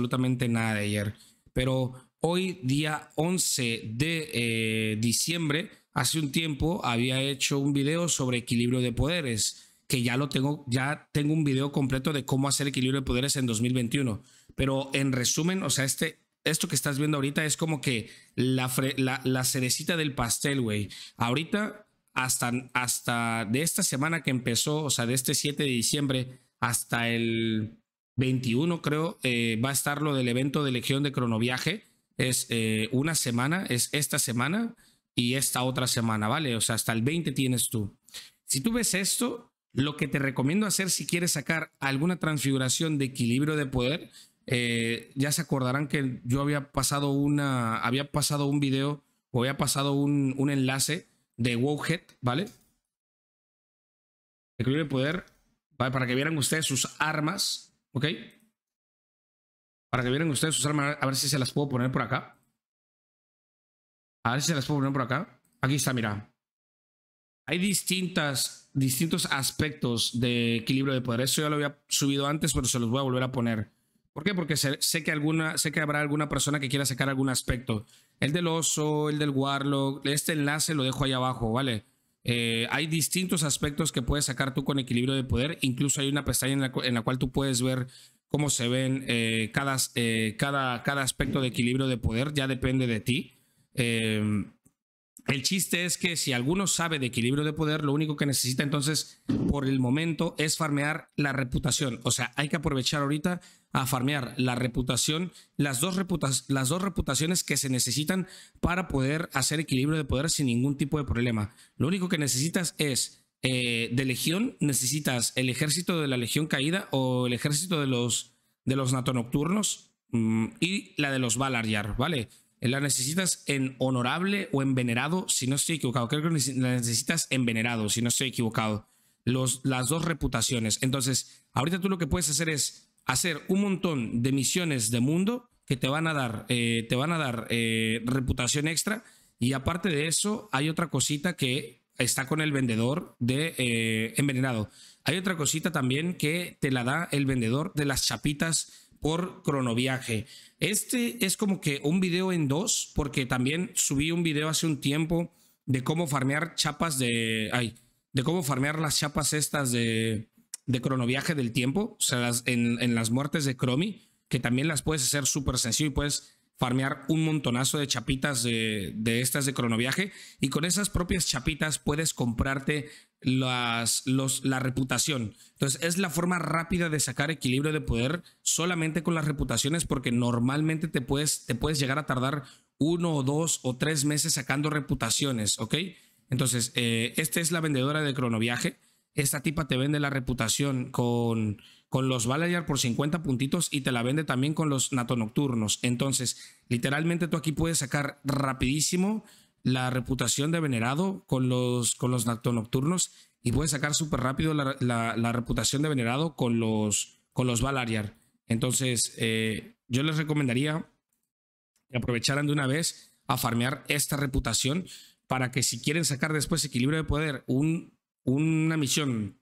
absolutamente nada de ayer. Pero hoy, día 11 de eh, diciembre, hace un tiempo había hecho un video sobre equilibrio de poderes, que ya lo tengo, ya tengo un video completo de cómo hacer equilibrio de poderes en 2021. Pero en resumen, o sea, este, esto que estás viendo ahorita es como que la, la, cerecita del pastel, güey. Ahorita, hasta, hasta de esta semana que empezó, o sea, de este 7 de diciembre hasta el 21, creo, eh, va a estar lo del evento de Legión de Cronoviaje. Es eh, una semana, es esta semana y esta otra semana, ¿vale? O sea, hasta el 20 tienes tú. Si tú ves esto, lo que te recomiendo hacer si quieres sacar alguna transfiguración de equilibrio de poder, eh, ya se acordarán que yo había pasado, una, había pasado un video o había pasado un, enlace de Wowhead, ¿vale? Equilibrio de poder, para que vieran ustedes sus armas ¿Ok? Para que vieran ustedes sus A ver si se las puedo poner por acá. A ver si se las puedo poner por acá. Aquí está, mira. Hay distintas, distintos aspectos de equilibrio de poder. Eso ya lo había subido antes, pero se los voy a volver a poner. ¿Por qué? Porque sé, que, alguna, sé que habrá alguna persona que quiera sacar algún aspecto. El del oso, el del warlock. Este enlace lo dejo ahí abajo, ¿vale? Eh, hay distintos aspectos que puedes sacar tú con equilibrio de poder. Incluso hay una pestaña en la, cual tú puedes ver cómo se ven eh, eh, cada aspecto de equilibrio de poder. Ya depende de ti. Em, el chiste es que si alguno sabe de equilibrio de poder, lo único que necesita entonces por el momento es farmear la reputación. O sea, hay que aprovechar ahorita a farmear la reputación, las dos, reputaciones que se necesitan para poder hacer equilibrio de poder sin ningún tipo de problema. Lo único que necesitas es eh, de legión, necesitas el ejército de la legión caída o el ejército de los, de los nato nocturnos mm, y la de los Valar, ¿vale? La necesitas en honorable o en venerado, si no estoy equivocado. Creo que la necesitas en venerado, si no estoy equivocado. Los, las dos reputaciones. Entonces, ahorita tú lo que puedes hacer es hacer un montón de misiones de mundo que te van a dar, eh, te van a dar eh, reputación extra. Y aparte de eso, hay otra cosita que está con el vendedor de eh, envenenado. Hay otra cosita también que te la da el vendedor de las chapitas por cronoviaje. Este es como que un video en dos, porque también subí un video hace un tiempo de cómo farmear chapas de... Ay, de cómo farmear las chapas estas de, de cronoviaje del tiempo, o sea, en, las muertes de Cromi, que también las puedes hacer súper sencillo y puedes farmear un montonazo de chapitas de, de, estas de cronoviaje y con esas propias chapitas puedes comprarte las, la reputación. Entonces, es la forma rápida de sacar equilibrio de poder solamente con las reputaciones, porque normalmente te puedes, te puedes llegar a tardar uno o dos o tres meses sacando reputaciones, ¿ok? Entonces, eh, esta es la vendedora de cronoviaje. Esta tipa te vende la reputación con, con los Balayar por 50 puntitos y te la vende también con los Nato Nocturnos. Entonces, literalmente tú aquí puedes sacar rapidísimo la reputación de venerado con los, con los nocturnos y puede sacar súper rápido la, reputación de venerado con los, con los Valariar. Entonces, eh, yo les recomendaría que aprovecharan de una vez a farmear esta reputación para que si quieren sacar después equilibrio de poder, un, una misión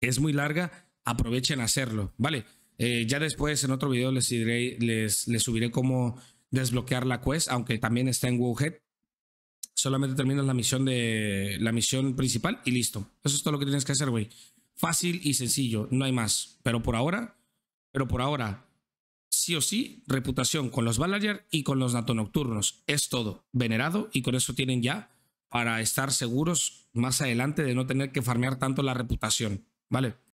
que es muy larga, aprovechen hacerlo, ¿vale? Eh, ya después en otro video les, les, les subiré cómo desbloquear la quest, aunque también está en Wowhead Solamente terminas la misión de la misión principal y listo. Eso es todo lo que tienes que hacer, güey. Fácil y sencillo, no hay más. Pero por ahora, pero por ahora, sí o sí, reputación con los valarier y con los Nato Nocturnos. Es todo, venerado y con eso tienen ya para estar seguros más adelante de no tener que farmear tanto la reputación, ¿vale?